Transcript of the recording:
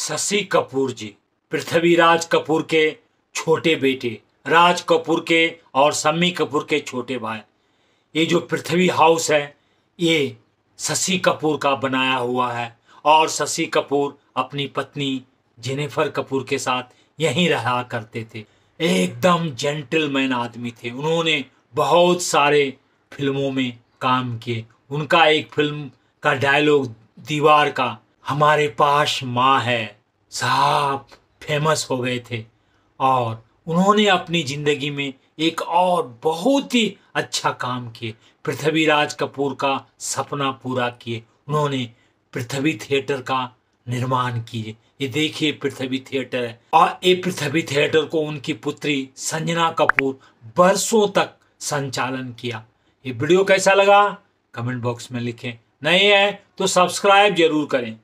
शशि कपूर जी पृथ्वीराज कपूर के छोटे बेटे राज कपूर के और सम्मी कपूर के छोटे भाई ये जो पृथ्वी हाउस है ये शशि कपूर का बनाया हुआ है और शशि कपूर अपनी पत्नी जेनेफर कपूर के साथ यहीं रहा करते थे एकदम जेंटलमैन आदमी थे उन्होंने बहुत सारे फिल्मों में काम किए उनका एक फिल्म का डायलॉग दीवार का हमारे पास माँ है साहब फेमस हो गए थे और उन्होंने अपनी ज़िंदगी में एक और बहुत ही अच्छा काम किए पृथ्वीराज कपूर का सपना पूरा किए उन्होंने पृथ्वी थिएटर का निर्माण किए ये देखिए पृथ्वी थिएटर है और ये पृथ्वी थिएटर को उनकी पुत्री संजना कपूर बरसों तक संचालन किया ये वीडियो कैसा लगा कमेंट बॉक्स में लिखें नए हैं तो सब्सक्राइब जरूर करें